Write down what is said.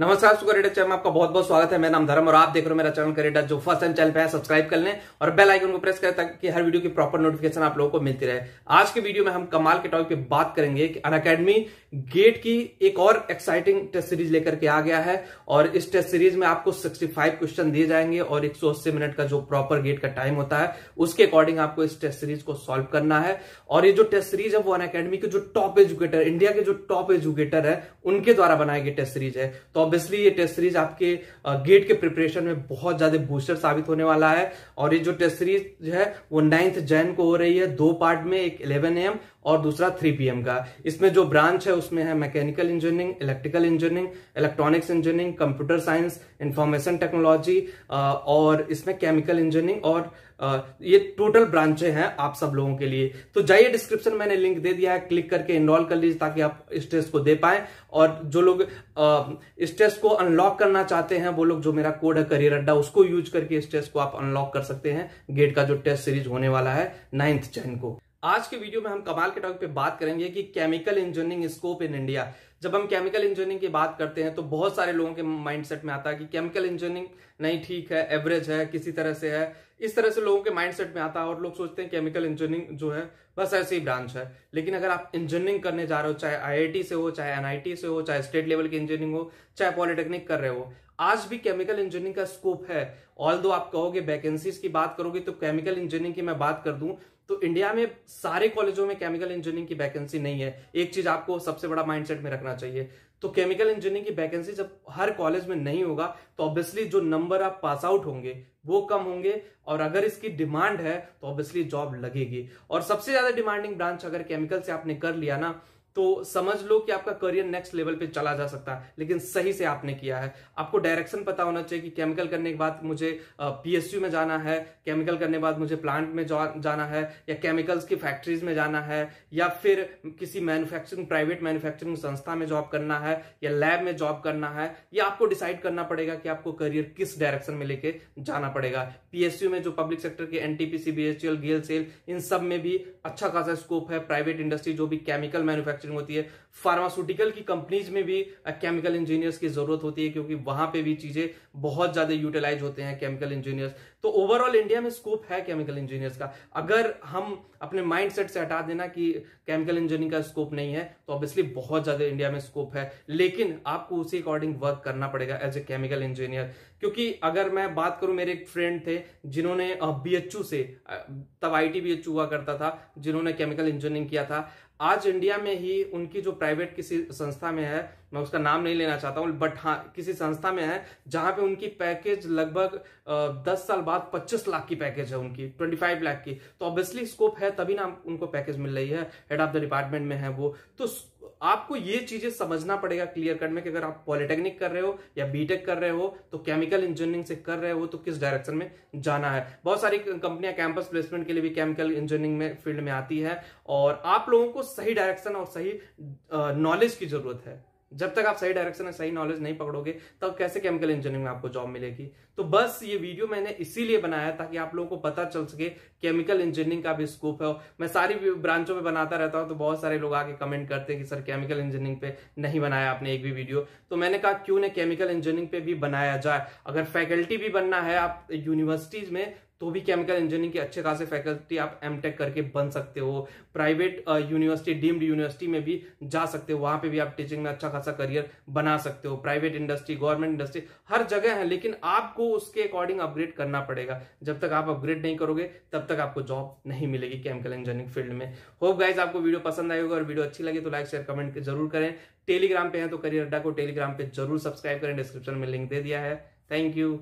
नमस्कार super raider में आपका बहुत बहुत स्वागत है मेरा नाम धर्म और आप देख रहे हो मेरा चैनल करेडर जो फर्स्ट टाइम चैनल पे है सब्सक्राइब कर लें और बेल आइकन को प्रेस करें ताकि हर वीडियो की प्रॉपर नोटिफिकेशन आप लोगों को मिलती रहे आज के वीडियो में हम कमाल के टॉपिक पे बात करेंगे कि अन अकेडमी गेट की एक और एक्साइटिंग टेस्ट सीरीज लेकर के आ गया है और इस टेस्ट सीरीज में आपको सिक्सटी क्वेश्चन दिए जाएंगे और एक मिनट का जो प्रॉपर गेट का टाइम होता है उसके अकॉर्डिंग आपको इस टेस्ट सीरीज को सॉल्व करना है और ये जो टेस्ट सीरीज है वो अन अकेडमी के जो टॉप एजुकेटर इंडिया के जो टॉप एजुकेटर है उनके द्वारा बनाई गई टेस्ट सीरीज है तो ऑब्वियसली ये टेस्ट सीरीज आपके गेट के प्रिपरेशन में बहुत ज्यादा बूस्टर साबित होने वाला है और ये जो टेस्ट सीरीज है वो नाइन्थ जैन को हो रही है दो पार्ट में एक इलेवन एम और दूसरा 3 पीएम का इसमें जो ब्रांच है उसमें है mechanical engineering electrical engineering electronics engineering computer science information technology और इसमें केमिकल इंजीनियरिंग और ये टोटल ब्रांचे हैं आप सब लोगों के लिए तो जाइए डिस्क्रिप्शन मैंने लिंक दे दिया है क्लिक करके इनरोल कर लीजिए ताकि आप इस टेस्ट को दे पाए और जो लोग इस टेस्ट को अनलॉक करना चाहते हैं वो लोग जो मेरा कोड है करियर अड्डा उसको यूज करके इस टेस्ट को आप अनलॉक कर सकते हैं गेट का जो टेस्ट सीरीज होने वाला है नाइन्थ चैन को आज के वीडियो में हम कमाल के टॉपिक पे बात करेंगे कि chemical engineering scope in India जब हम केमिकल इंजीनियरिंग की बात करते हैं तो बहुत सारे लोगों के माइंडसेट में आता है कि केमिकल इंजीनियरिंग नहीं ठीक है एवरेज है किसी तरह से है इस तरह से लोगों के माइंडसेट में आता है और लोग सोचते हैं केमिकल इंजीनियरिंग जो है बस ऐसी ही ब्रांच है लेकिन अगर आप इंजीनियरिंग करने जा रहे हो चाहे आई से हो चाहे एनआईटी से हो चाहे स्टेट लेवल की इंजीनियरिंग हो चाहे पॉलिटेक्निक कर रहे हो आज भी केमिकल इंजीनियरिंग का स्कोप है ऑल आप कहोगे वैकेंसीज की बात करोगे तो केमिकल इंजीनियरिंग की मैं बात कर दूं तो इंडिया में सारे कॉलेजों में केमिकल इंजीनियरिंग की वैकेंसी नहीं है एक चीज आपको सबसे बड़ा माइंडसेट में रखना चाहिए तो केमिकल इंजीनियरिंग की वैकेंसी जब हर कॉलेज में नहीं होगा तो ऑब्वियसली जो नंबर आप पास आउट होंगे वो कम होंगे और अगर इसकी डिमांड है तो ऑब्वियसली जॉब लगेगी और सबसे ज्यादा डिमांडिंग ब्रांच अगर केमिकल से आपने कर लिया ना तो समझ लो कि आपका करियर नेक्स्ट लेवल पे चला जा सकता है लेकिन सही से आपने किया है आपको डायरेक्शन पता होना चाहिए कि केमिकल करने के बाद मुझे पीएसयू में जाना है केमिकल करने के बाद मुझे प्लांट में जाना है या केमिकल्स की फैक्ट्रीज में जाना है या फिर किसी मैन्युफैक्चरिंग प्राइवेट मैन्युफैक्चरिंग संस्था में जॉब करना है या लैब में जॉब करना है या आपको डिसाइड करना पड़ेगा कि आपको करियर किस डायरेक्शन में लेके जाना पड़ेगा पीएसयू में जो पब्लिक सेक्टर के एनटीपीसी बीएचयूएल गेल सेल इन सब में भी अच्छा खासा स्कोप है प्राइवेट इंडस्ट्री जो भी केमिकल मैन्युफैक्चर मैन्युफैक्चरिंग होती है फार्मास्यूटिकल की कंपनीज में भी केमिकल uh, इंजीनियर्स की जरूरत होती है क्योंकि वहां पे भी चीजें बहुत ज्यादा यूटिलाइज होते हैं केमिकल इंजीनियर्स तो ओवरऑल इंडिया में स्कोप है केमिकल इंजीनियर्स का अगर हम अपने माइंड से हटा देना कि केमिकल इंजीनियरिंग का स्कोप नहीं है तो ऑब्वियसली बहुत ज्यादा इंडिया में स्कोप है लेकिन आपको उसी अकॉर्डिंग वर्क करना पड़ेगा एज ए केमिकल इंजीनियर क्योंकि अगर मैं बात करूं मेरे एक फ्रेंड थे जिन्होंने बी uh, से uh, तब आई टी हुआ करता था जिन्होंने केमिकल इंजीनियरिंग किया था आज इंडिया में ही उनकी जो प्राइवेट किसी संस्था में है मैं उसका नाम नहीं लेना चाहता हूँ बट हाँ किसी संस्था में है जहां पे उनकी पैकेज लगभग दस साल बाद पच्चीस लाख की पैकेज है उनकी ट्वेंटी फाइव लाख की तो ऑब्वियसली स्कोप है तभी ना उनको पैकेज मिल रही है हेड ऑफ द डिपार्टमेंट में है वो तो आपको ये चीजें समझना पड़ेगा क्लियर कट में कि अगर आप पॉलिटेक्निक कर रहे हो या बीटेक कर रहे हो तो केमिकल इंजीनियरिंग से कर रहे हो तो किस डायरेक्शन में जाना है बहुत सारी कंपनियां कैंपस प्लेसमेंट के लिए भी केमिकल इंजीनियरिंग में फील्ड में आती है और आप लोगों को सही डायरेक्शन और सही नॉलेज की जरूरत है जब तक आप सही डायरेक्शन में सही नॉलेज नहीं पकड़ोगे तब कैसे केमिकल इंजीनियरिंग में आपको जॉब मिलेगी तो बस ये वीडियो मैंने इसीलिए बनाया ताकि आप लोगों को पता चल सके केमिकल इंजीनियरिंग का भी स्कोप है मैं सारी ब्रांचों में बनाता रहता हूं तो बहुत सारे लोग आके कमेंट करते हैं कि सर केमिकल इंजीनियरिंग पे नहीं बनाया आपने एक भी वीडियो तो मैंने कहा क्यों ने केमिकल इंजीनियरिंग पे भी बनाया जाए अगर फैकल्टी भी बनना है आप यूनिवर्सिटीज में तो भी केमिकल इंजीनियरिंग के अच्छे खासे फैकल्टी आप एम टेक करके बन सकते हो प्राइवेट यूनिवर्सिटी डीम्ड यूनिवर्सिटी में भी जा सकते हो वहां पे भी आप टीचिंग में अच्छा खासा करियर बना सकते हो प्राइवेट इंडस्ट्री गवर्नमेंट इंडस्ट्री हर जगह है लेकिन आपको उसके अकॉर्डिंग अपग्रेड करना पड़ेगा जब तक आप अपग्रेड नहीं करोगे तब तक आपको जॉब नहीं मिलेगी केमिकल इंजीनियरिंग फील्ड में होप गाइज आपको वीडियो पसंद आएगा और वीडियो अच्छी लगे तो लाइक शेयर कमेंट जरूर करें टेलीग्राम पे है तो करियर अड्डा को टेलीग्राम पे जरूर सब्सक्राइब करें डिस्क्रिप्शन में लिंक दे दिया है थैंक यू